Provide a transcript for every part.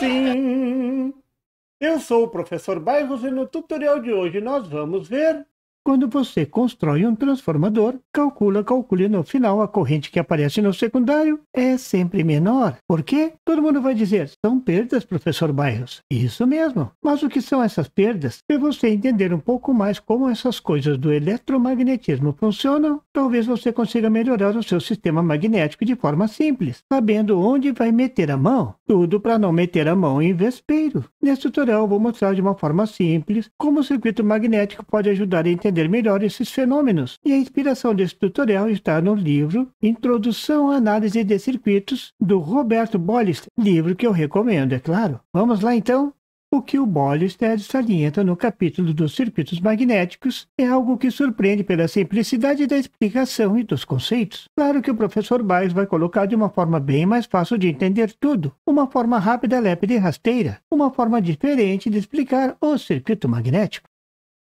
Sim, Eu sou o professor Bairros e no tutorial de hoje nós vamos ver quando você constrói um transformador, calcula, calcule no final a corrente que aparece no secundário é sempre menor. Por quê? Todo mundo vai dizer, são perdas, professor Bairros. Isso mesmo. Mas o que são essas perdas? Se é você entender um pouco mais como essas coisas do eletromagnetismo funcionam, talvez você consiga melhorar o seu sistema magnético de forma simples, sabendo onde vai meter a mão. Tudo para não meter a mão em vespeiro. Neste tutorial vou mostrar de uma forma simples como o circuito magnético pode ajudar a entender compreender melhor esses fenômenos. E a inspiração desse tutorial está no livro Introdução à Análise de Circuitos, do Roberto Bollister, livro que eu recomendo, é claro. Vamos lá então? O que o Bollister salienta no capítulo dos circuitos magnéticos é algo que surpreende pela simplicidade da explicação e dos conceitos. Claro que o professor Biles vai colocar de uma forma bem mais fácil de entender tudo, uma forma rápida, lépida e rasteira, uma forma diferente de explicar o circuito magnético.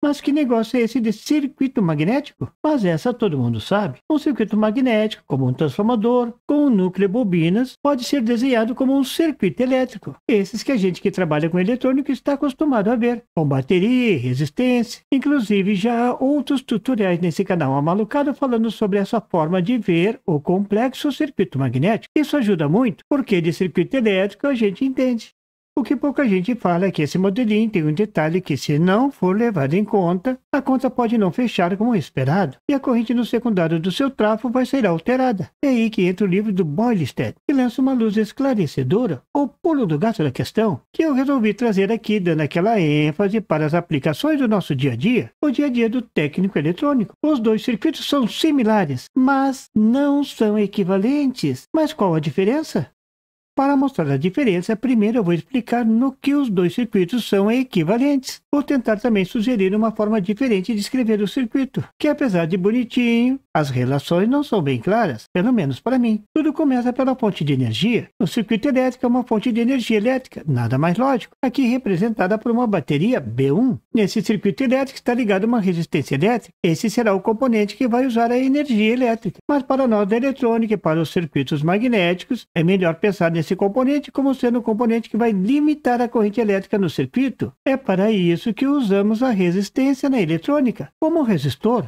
Mas que negócio é esse de circuito magnético? Mas essa todo mundo sabe. Um circuito magnético, como um transformador, com um núcleo e bobinas, pode ser desenhado como um circuito elétrico. Esses que a gente que trabalha com eletrônico está acostumado a ver, com bateria, resistência. Inclusive, já há outros tutoriais nesse canal amalucado falando sobre essa forma de ver o complexo circuito magnético. Isso ajuda muito, porque de circuito elétrico a gente entende. O que pouca gente fala é que esse modelinho tem um detalhe que, se não for levado em conta, a conta pode não fechar como esperado e a corrente no secundário do seu trafo vai ser alterada. É aí que entra o livro do Boylstead, que lança uma luz esclarecedora, ou pulo do gato da questão, que eu resolvi trazer aqui, dando aquela ênfase para as aplicações do nosso dia a dia, o dia a dia do técnico eletrônico. Os dois circuitos são similares, mas não são equivalentes. Mas qual a diferença? Para mostrar a diferença, primeiro eu vou explicar no que os dois circuitos são equivalentes. Vou tentar também sugerir uma forma diferente de escrever o circuito, que apesar de bonitinho, as relações não são bem claras, pelo menos para mim. Tudo começa pela fonte de energia. O circuito elétrico é uma fonte de energia elétrica, nada mais lógico, aqui representada por uma bateria B1. Nesse circuito elétrico está ligada uma resistência elétrica. Esse será o componente que vai usar a energia elétrica. Mas para nós da eletrônica e para os circuitos magnéticos, é melhor pensar nesse componente como sendo o um componente que vai limitar a corrente elétrica no circuito. É para isso isso que usamos a resistência na eletrônica, como um resistor.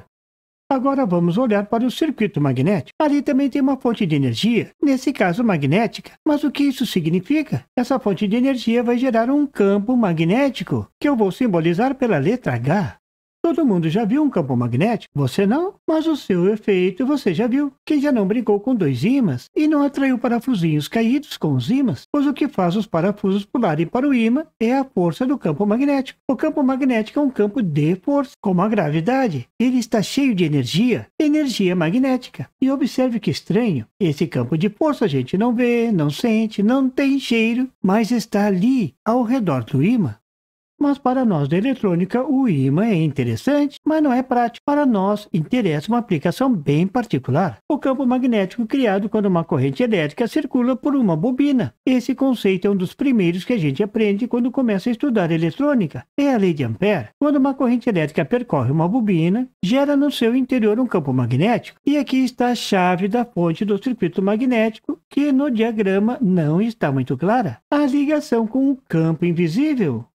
Agora vamos olhar para o circuito magnético. Ali também tem uma fonte de energia, nesse caso magnética. Mas o que isso significa? Essa fonte de energia vai gerar um campo magnético, que eu vou simbolizar pela letra H. Todo mundo já viu um campo magnético, você não, mas o seu efeito você já viu. Quem já não brincou com dois ímãs e não atraiu parafusinhos caídos com os ímãs, pois o que faz os parafusos pularem para o ímã é a força do campo magnético. O campo magnético é um campo de força, como a gravidade. Ele está cheio de energia, energia magnética. E observe que estranho, esse campo de força a gente não vê, não sente, não tem cheiro, mas está ali, ao redor do ímã. Mas para nós da eletrônica, o ímã é interessante, mas não é prático. Para nós, interessa uma aplicação bem particular. O campo magnético criado quando uma corrente elétrica circula por uma bobina. Esse conceito é um dos primeiros que a gente aprende quando começa a estudar eletrônica. É a lei de Ampère. Quando uma corrente elétrica percorre uma bobina, gera no seu interior um campo magnético. E aqui está a chave da fonte do circuito magnético, que no diagrama não está muito clara. A ligação com o campo invisível.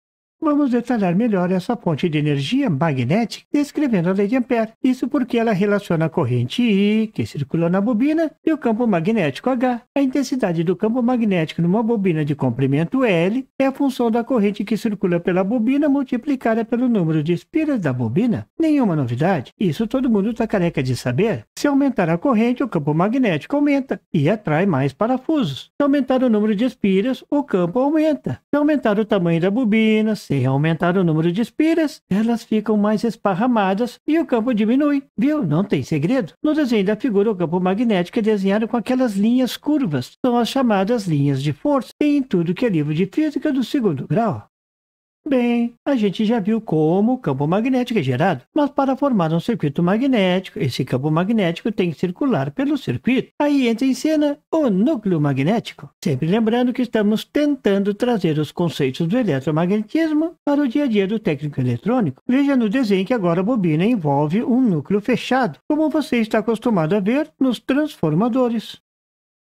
Vamos detalhar melhor essa fonte de energia magnética descrevendo a lei de Ampère. Isso porque ela relaciona a corrente I, que circula na bobina, e o campo magnético H. A intensidade do campo magnético numa bobina de comprimento L é a função da corrente que circula pela bobina multiplicada pelo número de espiras da bobina. Nenhuma novidade, isso todo mundo está careca de saber. Se aumentar a corrente, o campo magnético aumenta e atrai mais parafusos. Se aumentar o número de espiras, o campo aumenta. Se aumentar o tamanho da bobina, se aumentar o número de espiras, elas ficam mais esparramadas e o campo diminui. Viu? Não tem segredo. No desenho da figura, o campo magnético é desenhado com aquelas linhas curvas. São as chamadas linhas de força. em tudo que é livro de física do segundo grau. Bem, a gente já viu como o campo magnético é gerado, mas para formar um circuito magnético, esse campo magnético tem que circular pelo circuito. Aí entra em cena o núcleo magnético. Sempre lembrando que estamos tentando trazer os conceitos do eletromagnetismo para o dia a dia do técnico eletrônico. Veja no desenho que agora a bobina envolve um núcleo fechado, como você está acostumado a ver nos transformadores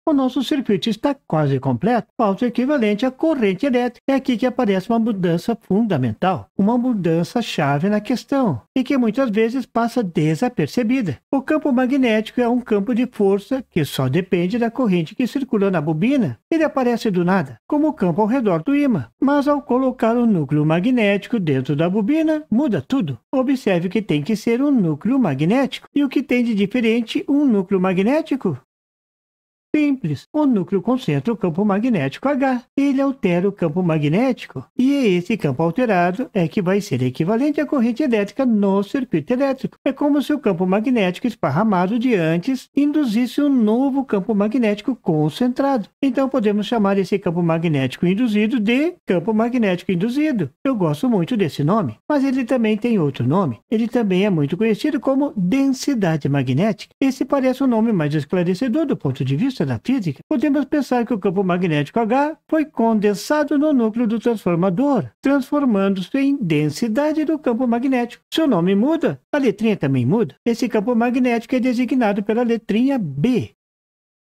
o nosso circuito está quase completo, falta o equivalente à corrente elétrica. É aqui que aparece uma mudança fundamental, uma mudança-chave na questão, e que muitas vezes passa desapercebida. O campo magnético é um campo de força que só depende da corrente que circula na bobina. Ele aparece do nada, como o campo ao redor do ímã. Mas ao colocar o núcleo magnético dentro da bobina, muda tudo. Observe que tem que ser um núcleo magnético. E o que tem de diferente um núcleo magnético? Simples. O núcleo concentra o campo magnético H. Ele altera o campo magnético e esse campo alterado é que vai ser equivalente à corrente elétrica no circuito elétrico. É como se o campo magnético esparramado de antes induzisse um novo campo magnético concentrado. Então podemos chamar esse campo magnético induzido de campo magnético induzido. Eu gosto muito desse nome, mas ele também tem outro nome. Ele também é muito conhecido como densidade magnética. Esse parece o um nome mais esclarecedor do ponto de vista vista física, podemos pensar que o campo magnético H foi condensado no núcleo do transformador, transformando-se em densidade do campo magnético. Seu nome muda, a letrinha também muda. Esse campo magnético é designado pela letrinha B.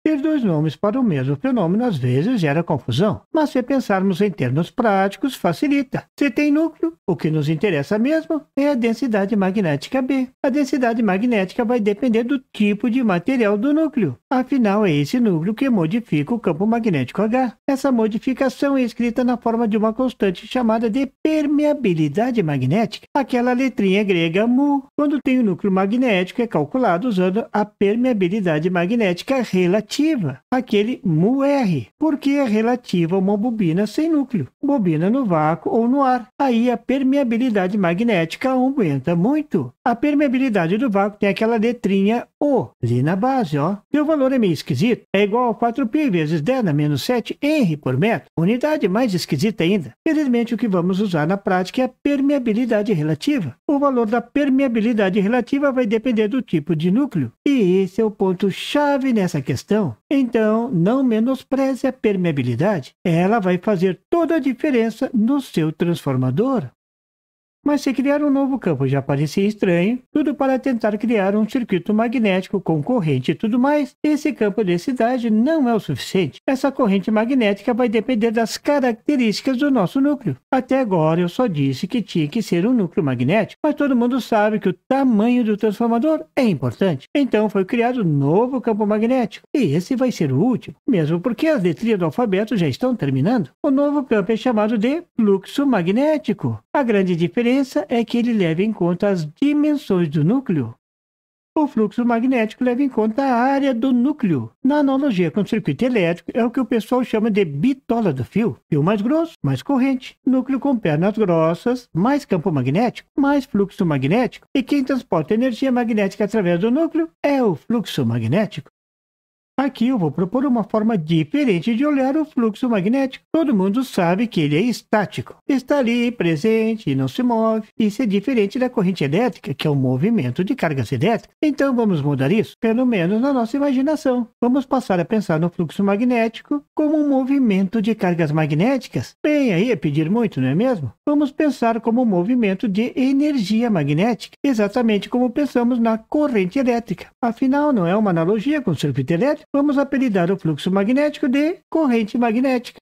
Ter dois nomes para o mesmo fenômeno às vezes gera confusão, mas se pensarmos em termos práticos, facilita. Se tem núcleo, o que nos interessa mesmo é a densidade magnética B. A densidade magnética vai depender do tipo de material do núcleo. Afinal, é esse núcleo que modifica o campo magnético H. Essa modificação é escrita na forma de uma constante chamada de permeabilidade magnética, aquela letrinha grega mu. Quando tem o um núcleo magnético, é calculado usando a permeabilidade magnética relativa relativa, aquele μr, porque é relativa a uma bobina sem núcleo, bobina no vácuo ou no ar. Aí a permeabilidade magnética aumenta muito. A permeabilidade do vácuo tem aquela letrinha O ali na base, ó. E o valor é meio esquisito, é igual a 4π vezes 10 na menos 7 henry por metro, unidade mais esquisita ainda. Felizmente o que vamos usar na prática é a permeabilidade relativa. O valor da permeabilidade relativa vai depender do tipo de núcleo. E esse é o ponto chave nessa questão. Então, então, não menospreze a permeabilidade. Ela vai fazer toda a diferença no seu transformador mas se criar um novo campo já parecia estranho, tudo para tentar criar um circuito magnético com corrente e tudo mais, esse campo de cidade não é o suficiente. Essa corrente magnética vai depender das características do nosso núcleo. Até agora eu só disse que tinha que ser um núcleo magnético, mas todo mundo sabe que o tamanho do transformador é importante. Então foi criado um novo campo magnético, e esse vai ser o último, mesmo porque as letrinhas do alfabeto já estão terminando. O novo campo é chamado de fluxo magnético. A grande diferença diferença é que ele leva em conta as dimensões do núcleo. O fluxo magnético leva em conta a área do núcleo. Na analogia com o circuito elétrico, é o que o pessoal chama de bitola do fio. Fio mais grosso, mais corrente. Núcleo com pernas grossas, mais campo magnético, mais fluxo magnético. E quem transporta energia magnética através do núcleo é o fluxo magnético. Aqui eu vou propor uma forma diferente de olhar o fluxo magnético. Todo mundo sabe que ele é estático. Está ali, presente e não se move. Isso é diferente da corrente elétrica, que é o um movimento de cargas elétricas. Então vamos mudar isso, pelo menos na nossa imaginação. Vamos passar a pensar no fluxo magnético como um movimento de cargas magnéticas. Bem, aí é pedir muito, não é mesmo? Vamos pensar como um movimento de energia magnética, exatamente como pensamos na corrente elétrica. Afinal, não é uma analogia com o circuito elétrico? vamos apelidar o fluxo magnético de corrente magnética.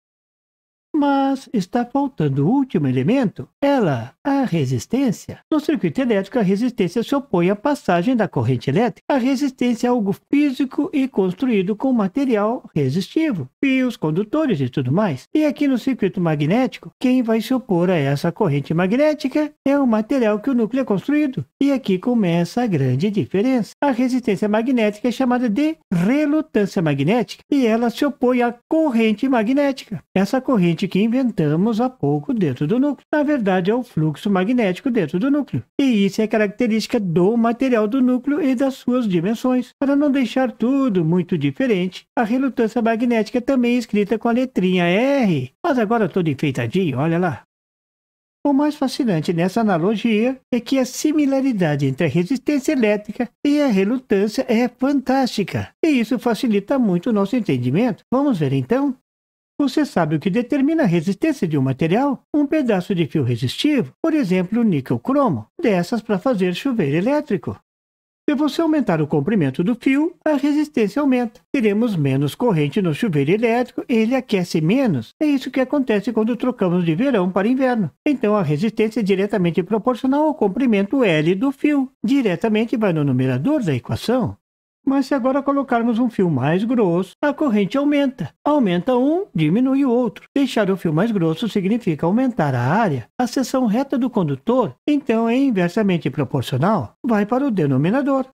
Mas está faltando o último elemento, ela, a resistência. No circuito elétrico, a resistência se opõe à passagem da corrente elétrica. A resistência é algo físico e construído com material resistivo, fios, condutores e tudo mais. E aqui no circuito magnético, quem vai se opor a essa corrente magnética é o material que o núcleo é construído. E aqui começa a grande diferença. A resistência magnética é chamada de relutância magnética e ela se opõe à corrente magnética. Essa corrente corrente que inventamos há pouco dentro do núcleo. Na verdade, é o fluxo magnético dentro do núcleo. E isso é característica do material do núcleo e das suas dimensões. Para não deixar tudo muito diferente, a relutância magnética é também é escrita com a letrinha R. Mas agora todo enfeitadinho, olha lá. O mais fascinante nessa analogia é que a similaridade entre a resistência elétrica e a relutância é fantástica, e isso facilita muito o nosso entendimento. Vamos ver então? Você sabe o que determina a resistência de um material? Um pedaço de fio resistivo, por exemplo, níquel-cromo, dessas para fazer chuveiro elétrico. Se você aumentar o comprimento do fio, a resistência aumenta. Teremos menos corrente no chuveiro elétrico e ele aquece menos. É isso que acontece quando trocamos de verão para inverno. Então a resistência é diretamente proporcional ao comprimento L do fio. Diretamente vai no numerador da equação. Mas se agora colocarmos um fio mais grosso, a corrente aumenta. Aumenta um, diminui o outro. Deixar o fio mais grosso significa aumentar a área, a seção reta do condutor, então é inversamente proporcional, vai para o denominador.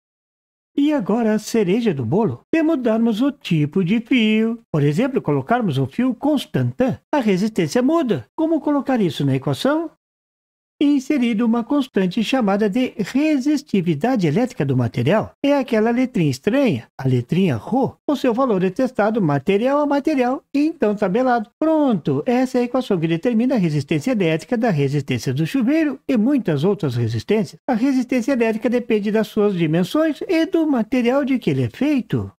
E agora a cereja do bolo se mudarmos o tipo de fio. Por exemplo, colocarmos um fio constante, a resistência muda. Como colocar isso na equação? inserido uma constante chamada de resistividade elétrica do material. É aquela letrinha estranha, a letrinha Rho, o seu valor é testado material a material e então tabelado. Pronto, essa é a equação que determina a resistência elétrica da resistência do chuveiro e muitas outras resistências. A resistência elétrica depende das suas dimensões e do material de que ele é feito.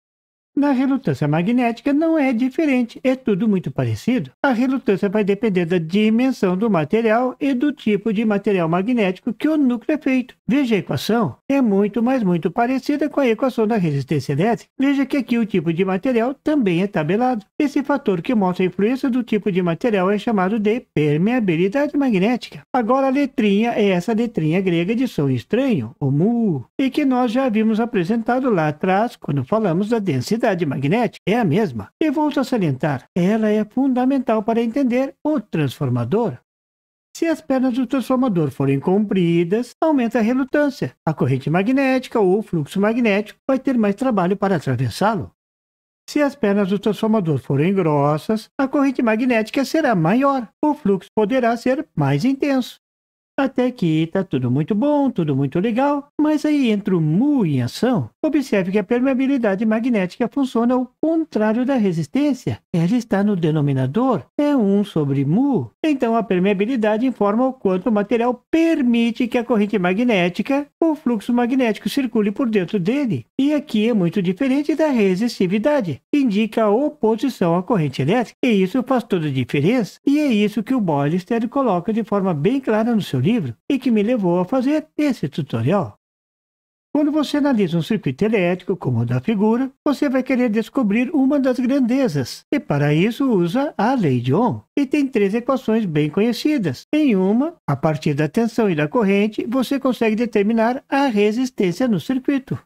Na relutância magnética não é diferente, é tudo muito parecido. A relutância vai depender da dimensão do material e do tipo de material magnético que o núcleo é feito. Veja a equação, é muito, mas muito parecida com a equação da resistência elétrica. Veja que aqui o tipo de material também é tabelado. Esse fator que mostra a influência do tipo de material é chamado de permeabilidade magnética. Agora a letrinha é essa letrinha grega de som estranho, o mu, e que nós já havíamos apresentado lá atrás quando falamos da densidade atividade magnética é a mesma, e volto a salientar, ela é fundamental para entender o transformador. Se as pernas do transformador forem compridas, aumenta a relutância. A corrente magnética ou o fluxo magnético vai ter mais trabalho para atravessá-lo. Se as pernas do transformador forem grossas, a corrente magnética será maior. O fluxo poderá ser mais intenso. Até que está tudo muito bom, tudo muito legal, mas aí entra o mu em ação. Observe que a permeabilidade magnética funciona ao contrário da resistência. Ela está no denominador, é 1 sobre mu. Então a permeabilidade informa o quanto o material permite que a corrente magnética, o fluxo magnético, circule por dentro dele. E aqui é muito diferente da resistividade, que indica a oposição à corrente elétrica. E isso faz toda a diferença, e é isso que o Boylester coloca de forma bem clara no seu livro livro e que me levou a fazer esse tutorial. Quando você analisa um circuito elétrico, como o da figura, você vai querer descobrir uma das grandezas, e para isso usa a lei de Ohm, e tem três equações bem conhecidas. Em uma, a partir da tensão e da corrente, você consegue determinar a resistência no circuito.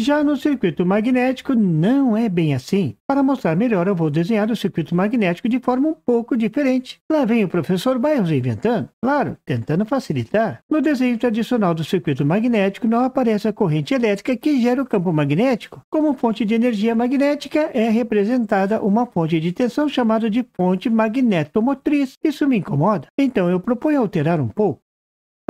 Já no circuito magnético, não é bem assim. Para mostrar melhor, eu vou desenhar o circuito magnético de forma um pouco diferente. Lá vem o professor Bairros inventando, claro, tentando facilitar. No desenho tradicional do circuito magnético, não aparece a corrente elétrica que gera o campo magnético. Como fonte de energia magnética, é representada uma fonte de tensão chamada de fonte magnetomotriz. Isso me incomoda, então eu proponho alterar um pouco.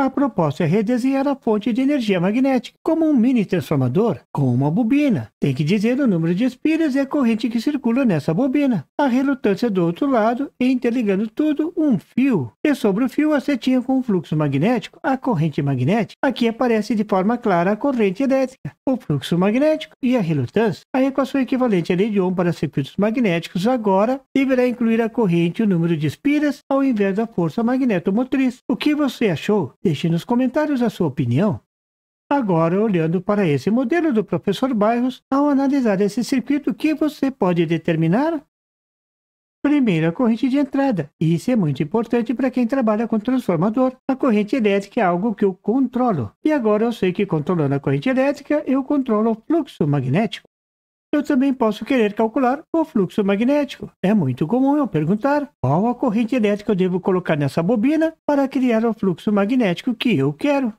A proposta é redesenhar a fonte de energia magnética, como um mini transformador com uma bobina. Tem que dizer o número de espiras e a corrente que circula nessa bobina. A relutância do outro lado e interligando tudo um fio. E sobre o fio a setinha com o fluxo magnético, a corrente magnética. Aqui aparece de forma clara a corrente elétrica, o fluxo magnético e a relutância. A equação equivalente à lei de Ohm para circuitos magnéticos agora deverá incluir a corrente e o número de espiras ao invés da força magnetomotriz. O que você achou? Deixe nos comentários a sua opinião. Agora, olhando para esse modelo do professor Bairros, ao analisar esse circuito, o que você pode determinar? Primeiro, a corrente de entrada. Isso é muito importante para quem trabalha com transformador. A corrente elétrica é algo que eu controlo. E agora eu sei que controlando a corrente elétrica, eu controlo o fluxo magnético eu também posso querer calcular o fluxo magnético. É muito comum eu perguntar qual a corrente elétrica eu devo colocar nessa bobina para criar o fluxo magnético que eu quero.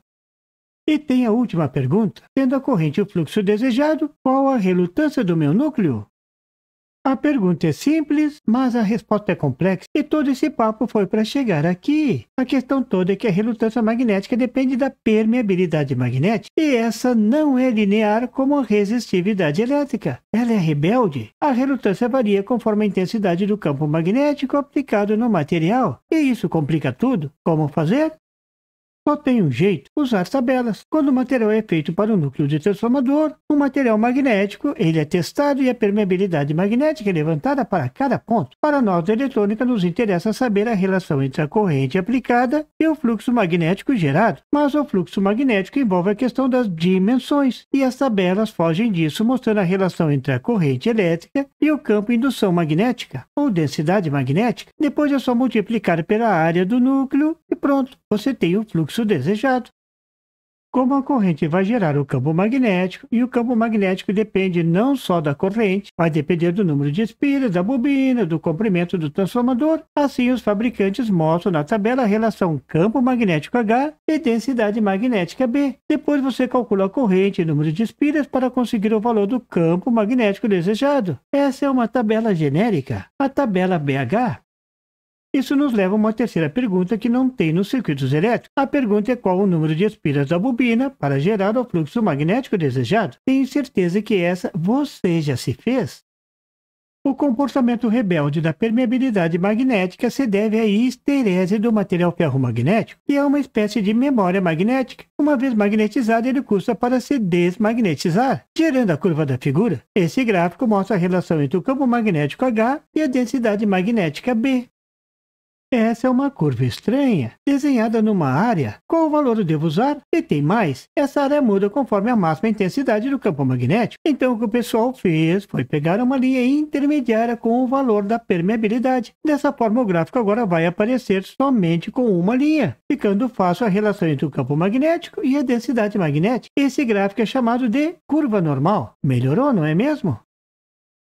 E tem a última pergunta. Tendo a corrente e o fluxo desejado, qual a relutância do meu núcleo? A pergunta é simples, mas a resposta é complexa, e todo esse papo foi para chegar aqui. A questão toda é que a relutância magnética depende da permeabilidade magnética, e essa não é linear como a resistividade elétrica. Ela é rebelde. A relutância varia conforme a intensidade do campo magnético aplicado no material, e isso complica tudo. Como fazer? Só tem um jeito, usar tabelas. Quando o material é feito para o um núcleo de transformador, o um material magnético, ele é testado e a permeabilidade magnética é levantada para cada ponto. Para a da eletrônica, nos interessa saber a relação entre a corrente aplicada e o fluxo magnético gerado. Mas o fluxo magnético envolve a questão das dimensões, e as tabelas fogem disso, mostrando a relação entre a corrente elétrica e o campo indução magnética, ou densidade magnética. Depois é só multiplicar pela área do núcleo e pronto, você tem o fluxo fluxo desejado. Como a corrente vai gerar o campo magnético, e o campo magnético depende não só da corrente, vai depender do número de espiras, da bobina, do comprimento do transformador. Assim, os fabricantes mostram na tabela a relação campo magnético H e densidade magnética B. Depois você calcula a corrente e número de espiras para conseguir o valor do campo magnético desejado. Essa é uma tabela genérica. A tabela BH isso nos leva a uma terceira pergunta que não tem nos circuitos elétricos. A pergunta é qual o número de espiras da bobina para gerar o fluxo magnético desejado. Tenho certeza que essa você já se fez. O comportamento rebelde da permeabilidade magnética se deve à histerese do material ferromagnético, que é uma espécie de memória magnética. Uma vez magnetizado, ele custa para se desmagnetizar, gerando a curva da figura. Esse gráfico mostra a relação entre o campo magnético H e a densidade magnética B. Essa é uma curva estranha, desenhada numa área. Qual o valor eu devo usar? E tem mais, essa área muda conforme a máxima intensidade do campo magnético. Então o que o pessoal fez foi pegar uma linha intermediária com o valor da permeabilidade. Dessa forma o gráfico agora vai aparecer somente com uma linha, ficando fácil a relação entre o campo magnético e a densidade magnética. Esse gráfico é chamado de curva normal. Melhorou, não é mesmo?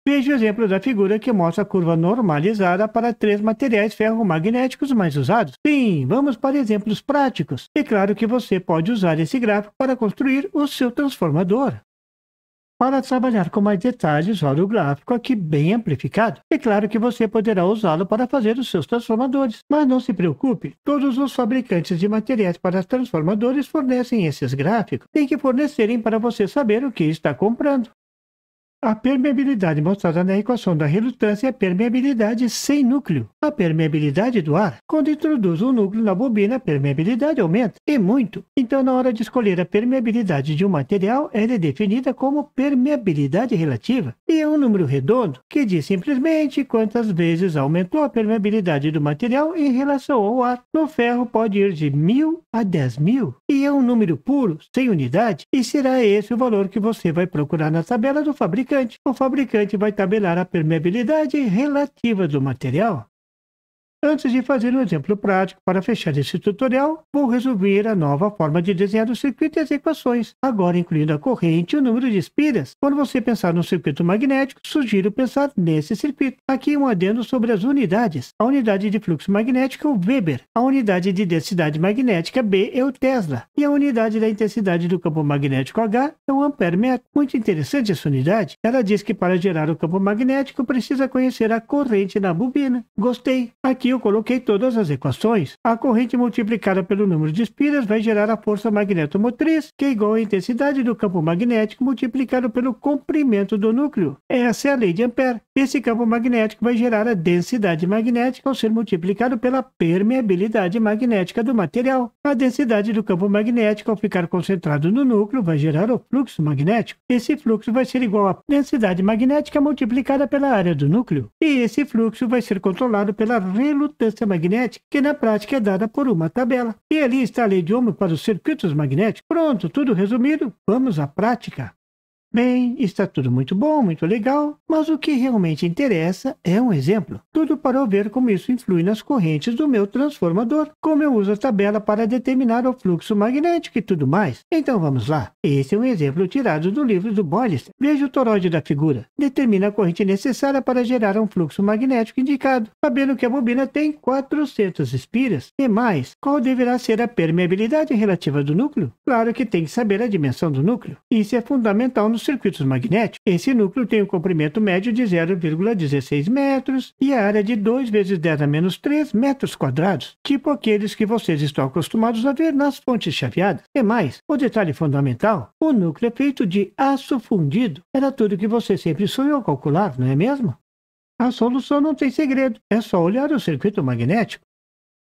Veja o exemplo da figura que mostra a curva normalizada para três materiais ferromagnéticos mais usados. Sim, vamos para exemplos práticos. É claro que você pode usar esse gráfico para construir o seu transformador. Para trabalhar com mais detalhes, olha o gráfico aqui bem amplificado. É claro que você poderá usá-lo para fazer os seus transformadores, mas não se preocupe, todos os fabricantes de materiais para transformadores fornecem esses gráficos. Tem que fornecerem para você saber o que está comprando. A permeabilidade mostrada na equação da relutância é permeabilidade sem núcleo, a permeabilidade do ar. Quando introduz um núcleo na bobina, a permeabilidade aumenta, e muito. Então, na hora de escolher a permeabilidade de um material, ela é definida como permeabilidade relativa, e é um número redondo que diz simplesmente quantas vezes aumentou a permeabilidade do material em relação ao ar. No ferro pode ir de 1.000 a 10.000, e é um número puro, sem unidade, e será esse o valor que você vai procurar na tabela do fabricante fabricante. O fabricante vai tabelar a permeabilidade relativa do material Antes de fazer um exemplo prático para fechar esse tutorial, vou resolver a nova forma de desenhar o circuito e as equações, agora incluindo a corrente e o número de espiras. Quando você pensar num circuito magnético, sugiro pensar nesse circuito. Aqui um adendo sobre as unidades. A unidade de fluxo magnético é o Weber, a unidade de densidade magnética B é o Tesla e a unidade da intensidade do campo magnético H é o ampere/metro. Muito interessante essa unidade. Ela diz que para gerar o campo magnético precisa conhecer a corrente na bobina. Gostei. Aqui eu coloquei todas as equações. A corrente multiplicada pelo número de espiras vai gerar a força magnetomotriz, que é igual à intensidade do campo magnético multiplicado pelo comprimento do núcleo. Essa é a lei de Ampère. Esse campo magnético vai gerar a densidade magnética ao ser multiplicado pela permeabilidade magnética do material. A densidade do campo magnético, ao ficar concentrado no núcleo, vai gerar o fluxo magnético. Esse fluxo vai ser igual à densidade magnética multiplicada pela área do núcleo. E esse fluxo vai ser controlado pela relutância relutância magnética, que na prática é dada por uma tabela. E ali está a lei de Ohm para os circuitos magnéticos. Pronto, tudo resumido, vamos à prática. Bem, está tudo muito bom, muito legal, mas o que realmente interessa é um exemplo. Tudo para eu ver como isso influi nas correntes do meu transformador, como eu uso a tabela para determinar o fluxo magnético e tudo mais. Então vamos lá. Esse é um exemplo tirado do livro do Bollister. Veja o toroide da figura. Determina a corrente necessária para gerar um fluxo magnético indicado, sabendo que a bobina tem 400 espiras. E mais, qual deverá ser a permeabilidade relativa do núcleo? Claro que tem que saber a dimensão do núcleo. Isso é fundamental no dos circuitos magnéticos. Esse núcleo tem um comprimento médio de 0,16 metros e a área de 2 vezes 10 a menos 3 metros quadrados, tipo aqueles que vocês estão acostumados a ver nas fontes chaveadas. E mais, o detalhe fundamental, o núcleo é feito de aço fundido. Era tudo que você sempre sonhou calcular, não é mesmo? A solução não tem segredo, é só olhar o circuito magnético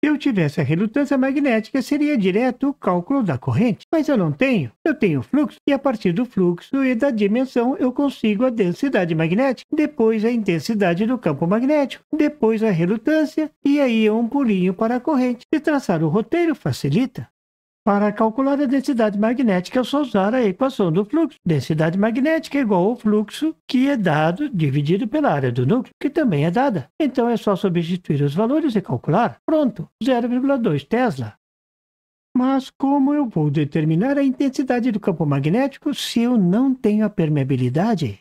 se eu tivesse a relutância magnética, seria direto o cálculo da corrente. Mas eu não tenho. Eu tenho o fluxo, e a partir do fluxo e da dimensão eu consigo a densidade magnética, depois a intensidade do campo magnético, depois a relutância, e aí é um pulinho para a corrente. E traçar o roteiro facilita. Para calcular a densidade magnética, é só usar a equação do fluxo. Densidade magnética é igual ao fluxo que é dado dividido pela área do núcleo, que também é dada. Então é só substituir os valores e calcular. Pronto, 0,2 Tesla. Mas como eu vou determinar a intensidade do campo magnético se eu não tenho a permeabilidade?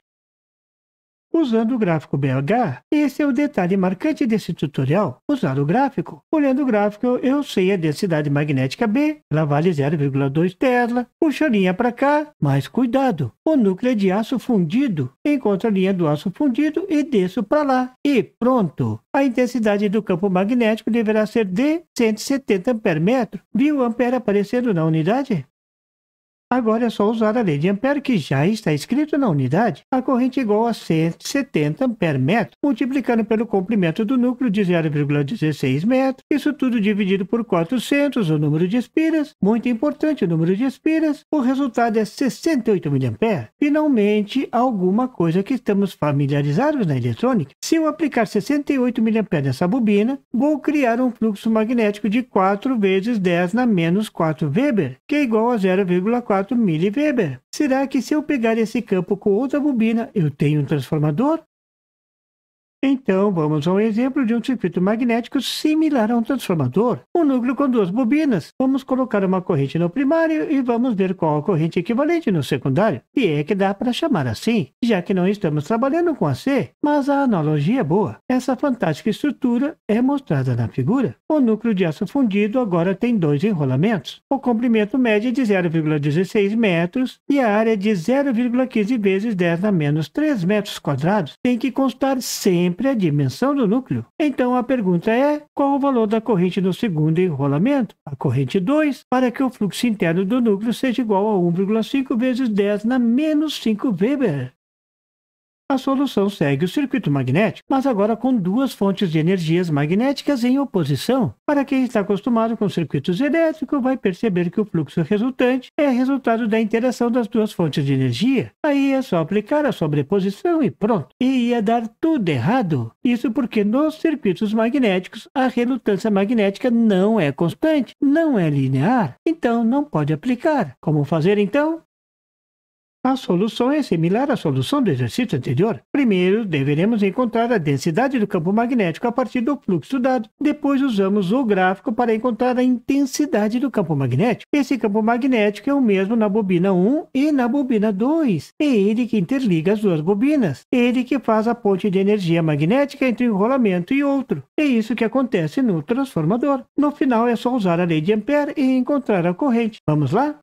usando o gráfico BH. Esse é o detalhe marcante desse tutorial, usar o gráfico. Olhando o gráfico, eu sei a densidade magnética B, ela vale 0,2 Tesla. Puxa a linha para cá, mas cuidado, o núcleo é de aço fundido. encontro a linha do aço fundido e desço para lá. E pronto! A intensidade do campo magnético deverá ser de 170 amperes metro. Viu o ampere aparecendo na unidade? Agora é só usar a lei de ampere que já está escrito na unidade, a corrente igual a 170 ampere metro, multiplicando pelo comprimento do núcleo de 0,16 metros, isso tudo dividido por 400, o número de espiras, muito importante o número de espiras, o resultado é 68 mA. Finalmente, alguma coisa que estamos familiarizados na eletrônica. Se eu aplicar 68 mA nessa bobina, vou criar um fluxo magnético de 4 vezes 10 na menos 4 Weber, que é igual a 0,4 4 mW. Será que se eu pegar esse campo com outra bobina, eu tenho um transformador? Então, vamos a um exemplo de um circuito magnético similar a um transformador. Um núcleo com duas bobinas. Vamos colocar uma corrente no primário e vamos ver qual a corrente equivalente no secundário. E é que dá para chamar assim, já que não estamos trabalhando com a C, mas a analogia é boa. Essa fantástica estrutura é mostrada na figura. O núcleo de aço fundido agora tem dois enrolamentos. O comprimento médio é de 0,16 metros e a área é de 0,15 vezes 10 a menos 3 metros quadrados. Tem que constar sempre sempre a dimensão do núcleo. Então a pergunta é: qual o valor da corrente no segundo enrolamento? A corrente 2, para que o fluxo interno do núcleo seja igual a 1,5 vezes 10 na menos 5 Weber. A solução segue o circuito magnético, mas agora com duas fontes de energias magnéticas em oposição. Para quem está acostumado com circuitos elétricos, vai perceber que o fluxo resultante é resultado da interação das duas fontes de energia. Aí é só aplicar a sobreposição e pronto. E ia dar tudo errado. Isso porque nos circuitos magnéticos a relutância magnética não é constante, não é linear, então não pode aplicar. Como fazer então? A solução é similar à solução do exercício anterior. Primeiro, deveremos encontrar a densidade do campo magnético a partir do fluxo dado. Depois, usamos o gráfico para encontrar a intensidade do campo magnético. Esse campo magnético é o mesmo na bobina 1 e na bobina 2. É ele que interliga as duas bobinas. É ele que faz a ponte de energia magnética entre um enrolamento e outro. É isso que acontece no transformador. No final, é só usar a lei de Ampère e encontrar a corrente. Vamos lá?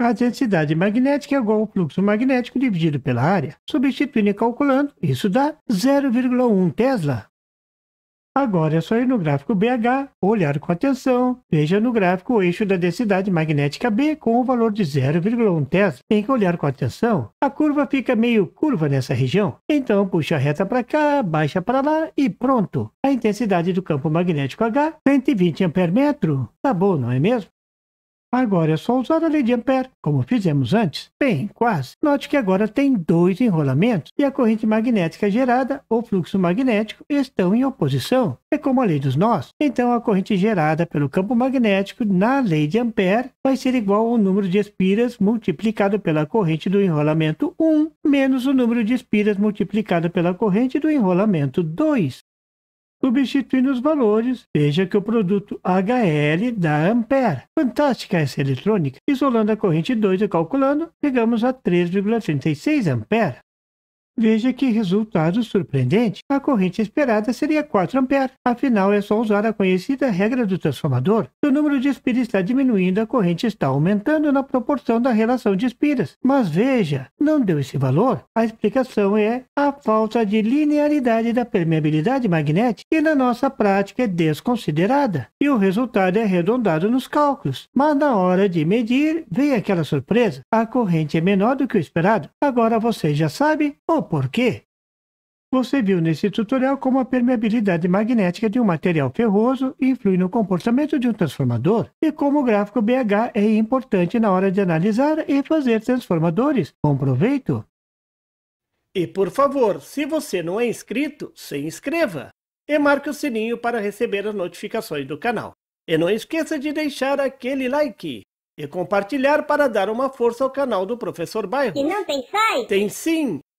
A densidade magnética é igual ao fluxo magnético dividido pela área. Substituindo e calculando, isso dá 0,1 Tesla. Agora é só ir no gráfico BH, olhar com atenção. Veja no gráfico o eixo da densidade magnética B com o valor de 0,1 Tesla. Tem que olhar com atenção. A curva fica meio curva nessa região. Então puxa reta para cá, baixa para lá e pronto. A intensidade do campo magnético H, 120 amper/metro. Tá bom, não é mesmo? Agora é só usar a lei de Ampère, como fizemos antes. Bem, quase. Note que agora tem dois enrolamentos e a corrente magnética gerada ou fluxo magnético estão em oposição. É como a lei dos nós. Então a corrente gerada pelo campo magnético na lei de Ampère vai ser igual ao número de espiras multiplicado pela corrente do enrolamento 1 menos o número de espiras multiplicado pela corrente do enrolamento 2. Substituindo os valores, veja que o produto HL dá ampere. Fantástica essa eletrônica. Isolando a corrente 2 e calculando, chegamos a 3,36 ampere. Veja que resultado surpreendente. A corrente esperada seria 4 A. Afinal, é só usar a conhecida regra do transformador. Se o número de espiras está diminuindo, a corrente está aumentando na proporção da relação de espiras. Mas veja, não deu esse valor. A explicação é a falta de linearidade da permeabilidade magnética, que na nossa prática é desconsiderada. E o resultado é arredondado nos cálculos. Mas na hora de medir, vem aquela surpresa. A corrente é menor do que o esperado. Agora você já sabe por quê? Você viu nesse tutorial como a permeabilidade magnética de um material ferroso influi no comportamento de um transformador e como o gráfico BH é importante na hora de analisar e fazer transformadores. Bom proveito! E por favor, se você não é inscrito, se inscreva e marque o sininho para receber as notificações do canal. E não esqueça de deixar aquele like e compartilhar para dar uma força ao canal do Professor Bairro. E não tem site? Tem sim!